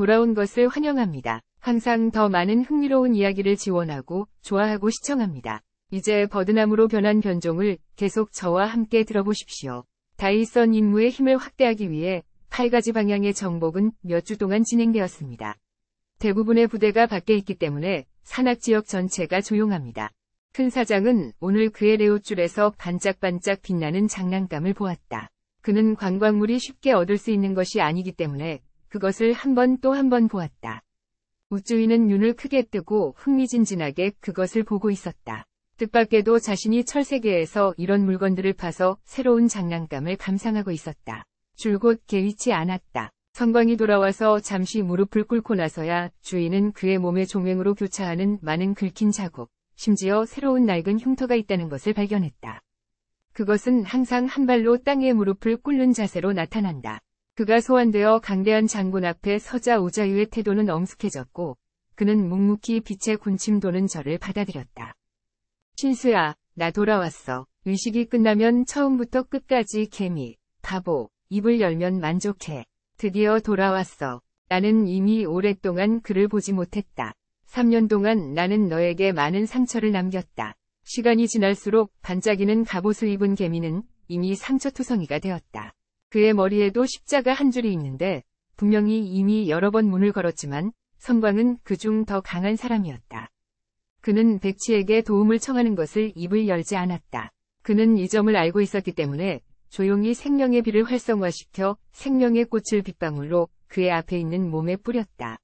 돌아온 것을 환영합니다. 항상 더 많은 흥미로운 이야기를 지원하고 좋아하고 시청합니다. 이제 버드나무로 변한 변종을 계속 저와 함께 들어보십시오. 다이선 임무의 힘을 확대하기 위해 8가지 방향의 정복은 몇 주 동안 진행되었습니다. 대부분의 부대가 밖에 있기 때문에 산악 지역 전체가 조용합니다. 큰 사장은 오늘 그의 레오줄에서 반짝반짝 빛나는 장난감을 보았다. 그는 관광물이 쉽게 얻을 수 있는 것이 아니기 때문에 그것을 한 번 또 한 번 보았다. 우쭈이는 눈을 크게 뜨고 흥미진진하게 그것을 보고 있었다. 뜻밖에도 자신이 철세계에서 이런 물건들을 파서 새로운 장난감을 감상하고 있었다. 줄곧 개의치 않았다. 선광이 돌아와서 잠시 무릎을 꿇고 나서야 주인은 그의 몸의 종횡으로 교차하는 많은 긁힌 자국, 심지어 새로운 낡은 흉터가 있다는 것을 발견했다. 그것은 항상 한 발로 땅에 무릎을 꿇는 자세로 나타난다. 그가 소환되어 강대한 장군 앞에 서자 오자유의 태도는 엄숙해졌고 그는 묵묵히 빛의 군침 도는 저를 받아들였다. 신수야, 나 돌아왔어. 의식이 끝나면 처음부터 끝까지 개미, 바보, 입을 열면 만족해. 드디어 돌아왔어. 나는 이미 오랫동안 그를 보지 못했다. 3년 동안 나는 너에게 많은 상처를 남겼다. 시간이 지날수록 반짝이는 갑옷을 입은 개미는 이미 상처투성이가 되었다. 그의 머리에도 십자가 한 줄이 있는데 분명히 이미 여러 번 문을 걸었지만 선광은 그 중 더 강한 사람이었다. 그는 백치에게 도움을 청하는 것을 입을 열지 않았다. 그는 이 점을 알고 있었기 때문에 조용히 생명의 비를 활성화시켜 생명의 꽃을 빗방울로 그의 앞에 있는 몸에 뿌렸다.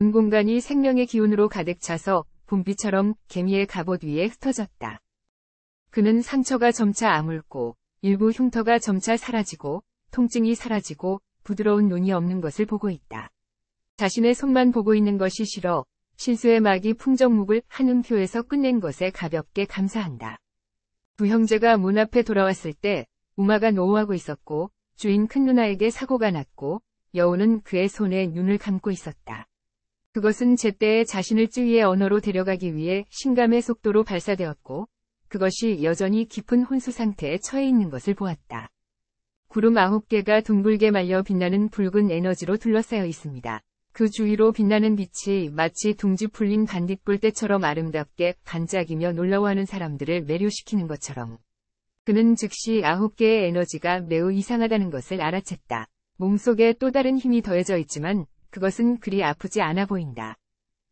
은공간이 음 생명의 기운으로 가득 차서 분비처럼 개미의 갑옷 위에 흩어졌다. 그는 상처가 점차 아물고 일부 흉터가 점차 사라지고 통증이 사라지고 부드러운 눈이 없는 것을 보고 있다. 자신의 손만 보고 있는 것이 싫어 신수의 막이 풍정목을 한음표에서 끝낸 것에 가볍게 감사한다. 두 형제가 문 앞에 돌아왔을 때 우마가 노후하고 있었고 주인 큰누나에게 사고가 났고 여우는 그의 손에 눈을 감고 있었다. 그것은 제때에 자신을 쯔위의 언어로 데려가기 위해 신감의 속도로 발사되었고 그것이 여전히 깊은 혼수 상태에 처해 있는 것을 보았다. 구름 9개가 둥글게 말려 빛나는 붉은 에너지로 둘러싸여 있습니다. 그 주위로 빛나는 빛이 마치 둥지 풀린 반딧불때처럼 아름답게 반짝이며 놀라워하는 사람들을 매료시키는 것처럼. 그는 즉시 9 개의 에너지가 매우 이상하다는 것을 알아챘다. 몸속에 또 다른 힘이 더해져 있지만 그것은 그리 아프지 않아 보인다.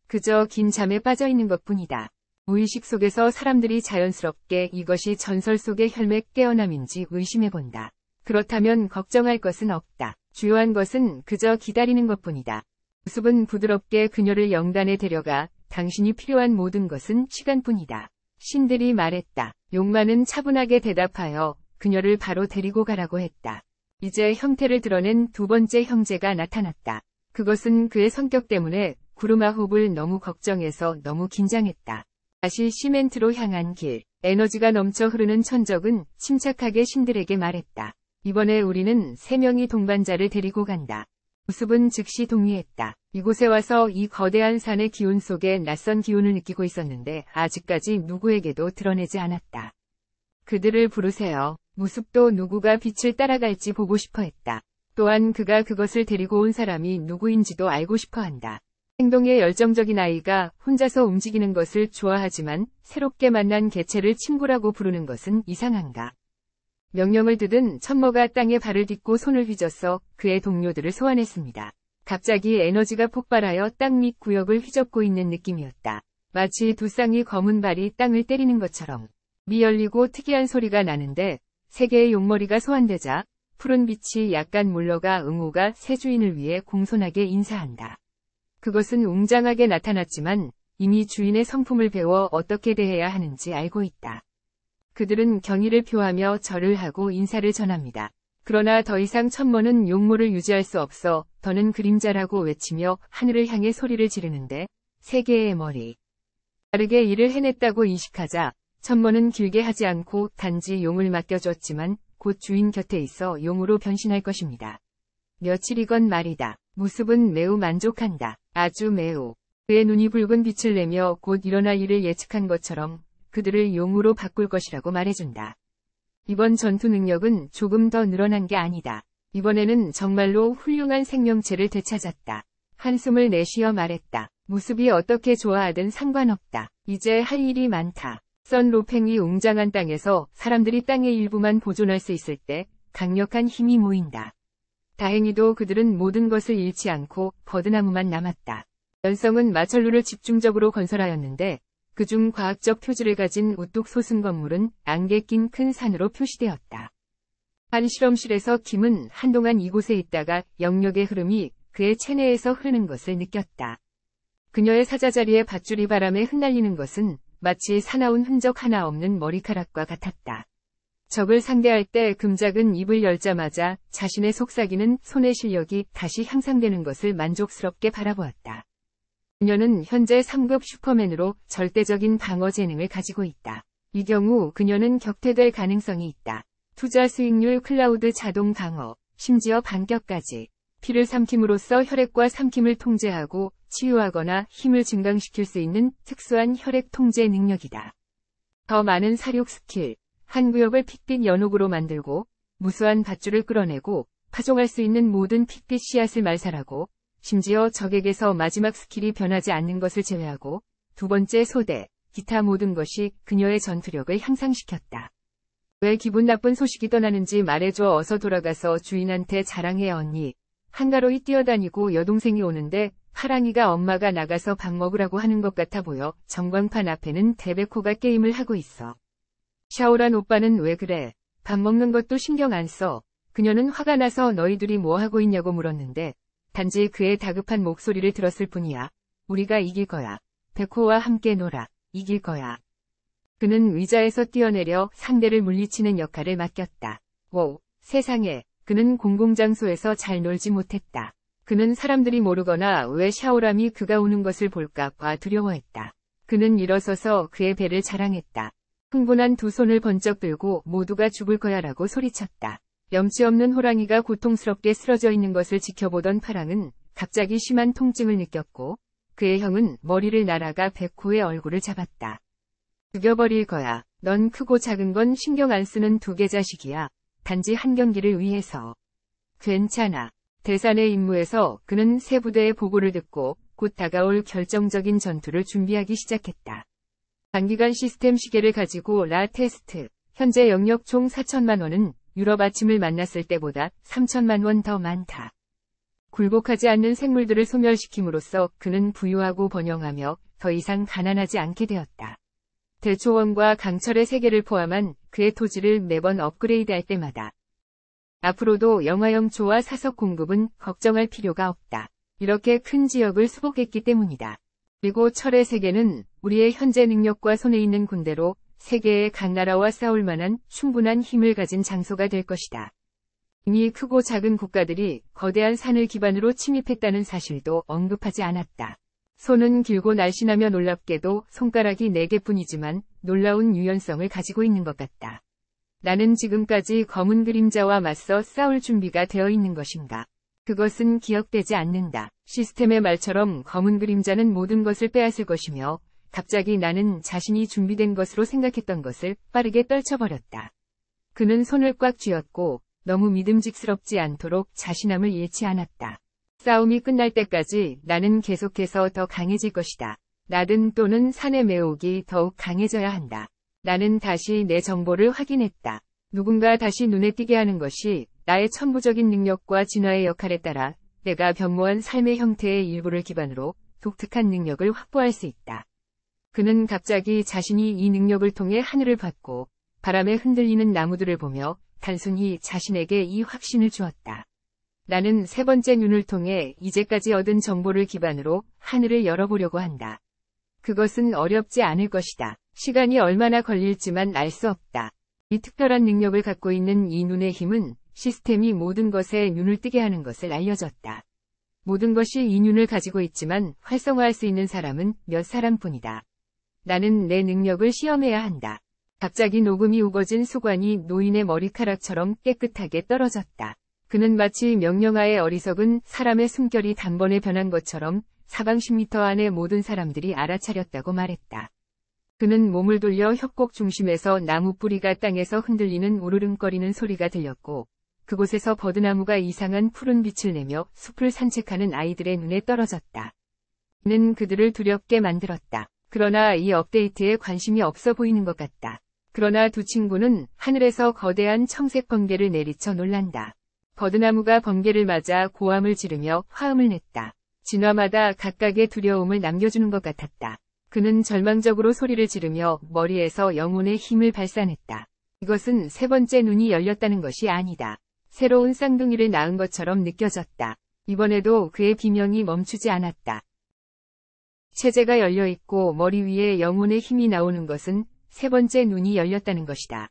그저 긴 잠에 빠져 있는 것 뿐이다. 무의식 속에서 사람들이 자연스럽게 이것이 전설 속의 혈맥 깨어남인지 의심해 본다. 그렇다면 걱정할 것은 없다. 주요한 것은 그저 기다리는 것뿐이다. 우습은 부드럽게 그녀를 영단에 데려가 당신이 필요한 모든 것은 시간뿐이다. 신들이 말했다. 용마는 차분하게 대답하여 그녀를 바로 데리고 가라고 했다. 이제 형태를 드러낸 두 번째 형제가 나타났다. 그것은 그의 성격 때문에 구르마홉을 너무 걱정해서 너무 긴장했다. 다시 시멘트로 향한 길, 에너지가 넘쳐 흐르는 천적은 침착하게 신들에게 말했다. 이번에 우리는 세명의 동반자를 데리고 간다. 우습은 즉시 동의했다. 이곳에 와서 이 거대한 산의 기운 속에 낯선 기운을 느끼고 있었는데 아직까지 누구에게도 드러내지 않았다. 그들을 부르세요. 무습도 누구가 빛을 따라갈지 보고 싶어 했다. 또한 그가 그것을 데리고 온 사람이 누구인지도 알고 싶어 한다. 행동에 열정적인 아이가 혼자서 움직이는 것을 좋아하지만 새롭게 만난 개체를 친구라고 부르는 것은 이상한가? 명령을 듣은 천모가 땅에 발을 딛고 손을 휘젓어 그의 동료들을 소환했습니다. 갑자기 에너지가 폭발하여 땅 밑 구역을 휘젓고 있는 느낌이었다. 마치 두 쌍이 검은 발이 땅을 때리는 것처럼 미열리고 특이한 소리가 나는데 세 개의 용머리가 소환되자 푸른 빛이 약간 물러가 응호가 새 주인을 위해 공손하게 인사한다. 그것은 웅장하게 나타났지만 이미 주인의 성품을 배워 어떻게 대해야 하는지 알고 있다. 그들은 경의를 표하며 절을 하고 인사를 전합니다. 그러나 더 이상 천모는 용모를 유지할 수 없어 더는 그림자라고 외치며 하늘을 향해 소리를 지르는데 세계의 머리. 빠르게 일을 해냈다고 인식하자 천모는 길게 하지 않고 단지 용을 맡겨줬지만 곧 주인 곁에 있어 용으로 변신할 것입니다. 며칠이건 말이다. 모습은 매우 만족한다. 아주 매우. 그의 눈이 붉은 빛을 내며 곧 일어날 일을 예측한 것처럼 그들을 용으로 바꿀 것이라고 말해준다. 이번 전투 능력은 조금 더 늘어난 게 아니다. 이번에는 정말로 훌륭한 생명체를 되찾았다. 한숨을 내쉬어 말했다. 모습이 어떻게 좋아하든 상관없다. 이제 할 일이 많다. 썬 로팽이 웅장한 땅에서 사람들이 땅의 일부만 보존할 수 있을 때 강력한 힘이 모인다. 다행히도 그들은 모든 것을 잃지 않고 버드나무만 남았다. 연성은 마철루를 집중적으로 건설하였는데 그중 과학적 표지를 가진 우뚝 솟은 건물은 안개 낀 큰 산으로 표시되었다. 한 실험실에서 김은 한동안 이곳에 있다가 영역의 흐름이 그의 체내에서 흐르는 것을 느꼈다. 그녀의 사자자리에 밧줄이 바람에 흩날리는 것은 마치 사나운 흔적 하나 없는 머리카락과 같았다. 적을 상대할 때 금작은 입을 열자마자 자신의 속삭이는 손의 실력이 다시 향상되는 것을 만족스럽게 바라보았다. 그녀는 현재 3급 슈퍼맨으로 절대적인 방어 재능을 가지고 있다. 이 경우 그녀는 격퇴될 가능성이 있다. 투자 수익률 클라우드 자동 방어, 심지어 반격까지 피를 삼킴으로써 혈액과 삼킴을 통제하고 치유하거나 힘을 증강시킬 수 있는 특수한 혈액 통제 능력이다. 더 많은 사륙 스킬, 한 구역을 핏빛 연옥으로 만들고 무수한 밧줄을 끌어내고 파종할 수 있는 모든 핏빛 씨앗을 말살하고 심지어 적에게서 마지막 스킬이 변하지 않는 것을 제외하고 두 번째 소대, 기타 모든 것이 그녀의 전투력을 향상시켰다. 왜 기분 나쁜 소식이 떠나는지 말해줘 어서 돌아가서 주인한테 자랑해 언니. 한가로이 뛰어다니고 여동생이 오는데 파랑이가 엄마가 나가서 밥 먹으라고 하는 것 같아 보여 전광판 앞에는 데베코가 게임을 하고 있어. 샤오란 오빠는 왜 그래? 밥 먹는 것도 신경 안 써. 그녀는 화가 나서 너희들이 뭐 하고 있냐고 물었는데 단지 그의 다급한 목소리를 들었을 뿐이야. 우리가 이길 거야. 백호와 함께 놀아. 이길 거야. 그는 의자에서 뛰어내려 상대를 물리치는 역할을 맡겼다. 오, 세상에, 그는 공공장소에서 잘 놀지 못했다. 그는 사람들이 모르거나 왜 샤오람이 그가 우는 것을 볼까봐 두려워했다. 그는 일어서서 그의 배를 자랑했다. 흥분한 두 손을 번쩍 들고 모두가 죽을 거야라고 소리쳤다. 염치 없는 호랑이가 고통스럽게 쓰러져 있는 것을 지켜보던 파랑은 갑자기 심한 통증을 느꼈고 그의 형은 머리를 날아가 백호의 얼굴을 잡았다. 죽여버릴 거야. 넌 크고 작은 건 신경 안 쓰는 두 개 자식이야. 단지 한 경기를 위해서. 괜찮아. 대산의 임무에서 그는 세 부대의 보고를 듣고 곧 다가올 결정적인 전투를 준비하기 시작했다. 단기간 시스템 시계를 가지고 라 테스트, 현재 영역 총 4천만 원은 유럽 아침을 만났을 때보다 3천만 원 더 많다. 굴복하지 않는 생물들을 소멸시킴으로써 그는 부유하고 번영하며 더 이상 가난하지 않게 되었다. 대초원과 강철의 세계를 포함한 그의 토지를 매번 업그레이드할 때마다 앞으로도 영화염초와 사석 공급은 걱정할 필요가 없다. 이렇게 큰 지역을 수복했기 때문이다. 그리고 철의 세계는 우리의 현재 능력과 손에 있는 군대로 세계의 각 나라와 싸울 만한 충분한 힘을 가진 장소가 될 것이다. 이미 크고 작은 국가들이 거대한 산을 기반으로 침입했다는 사실도 언급하지 않았다. 손은 길고 날씬하며 놀랍게도 손가락이 4개뿐이지만 놀라운 유연성을 가지고 있는 것 같다. 나는 지금까지 검은 그림자와 맞서 싸울 준비가 되어 있는 것인가? 그것은 기억되지 않는다. 시스템의 말처럼 검은 그림자는 모든 것을 빼앗을 것이며 갑자기 나는 자신이 준비된 것으로 생각했던 것을 빠르게 떨쳐버렸다. 그는 손을 꽉 쥐었고 너무 믿음직스럽지 않도록 자신함을 잃지 않았다. 싸움이 끝날 때까지 나는 계속해서 더 강해질 것이다. 나든 또는 산의 매혹이 더욱 강해져야 한다. 나는 다시 내 정보를 확인했다. 누군가 다시 눈에 띄게 하는 것이 나의 천부적인 능력과 진화의 역할에 따라 내가 변모한 삶의 형태의 일부를 기반으로 독특한 능력을 확보할 수 있다. 그는 갑자기 자신이 이 능력을 통해 하늘을 받고 바람에 흔들리는 나무들을 보며 단순히 자신에게 이 확신을 주었다. 나는 세 번째 눈을 통해 이제까지 얻은 정보를 기반으로 하늘을 열어보려고 한다. 그것은 어렵지 않을 것이다. 시간이 얼마나 걸릴지만 알 수 없다. 이 특별한 능력을 갖고 있는 이 눈의 힘은 시스템이 모든 것에 눈을 뜨게 하는 것을 알려줬다. 모든 것이 이 눈을 가지고 있지만 활성화할 수 있는 사람은 몇 사람뿐이다. 나는 내 능력을 시험해야 한다. 갑자기 녹음이 우거진 소관이 노인의 머리카락처럼 깨끗하게 떨어졌다. 그는 마치 명령하에 어리석은 사람의 숨결이 단번에 변한 것처럼 사방 10미터 안에 모든 사람들이 알아차렸다고 말했다. 그는 몸을 돌려 협곡 중심에서 나무 뿌리가 땅에서 흔들리는 우르릉거리는 소리가 들렸고 그곳에서 버드나무가 이상한 푸른 빛을 내며 숲을 산책하는 아이들의 눈에 떨어졌다. 는 그들을 두렵게 만들었다. 그러나 이 업데이트에 관심이 없어 보이는 것 같다. 그러나 두 친구는 하늘에서 거대한 청색 번개를 내리쳐 놀란다. 버드나무가 번개를 맞아 고함을 지르며 화음을 냈다. 진화마다 각각의 두려움을 남겨주는 것 같았다. 그는 절망적으로 소리를 지르며 머리에서 영혼의 힘을 발산했다. 이것은 세 번째 눈이 열렸다는 것이 아니다. 새로운 쌍둥이를 낳은 것처럼 느껴졌다. 이번에도 그의 비명이 멈추지 않았다. 체제가 열려 있고 머리 위에 영혼의 힘이 나오는 것은 세 번째 눈이 열렸다는 것이다.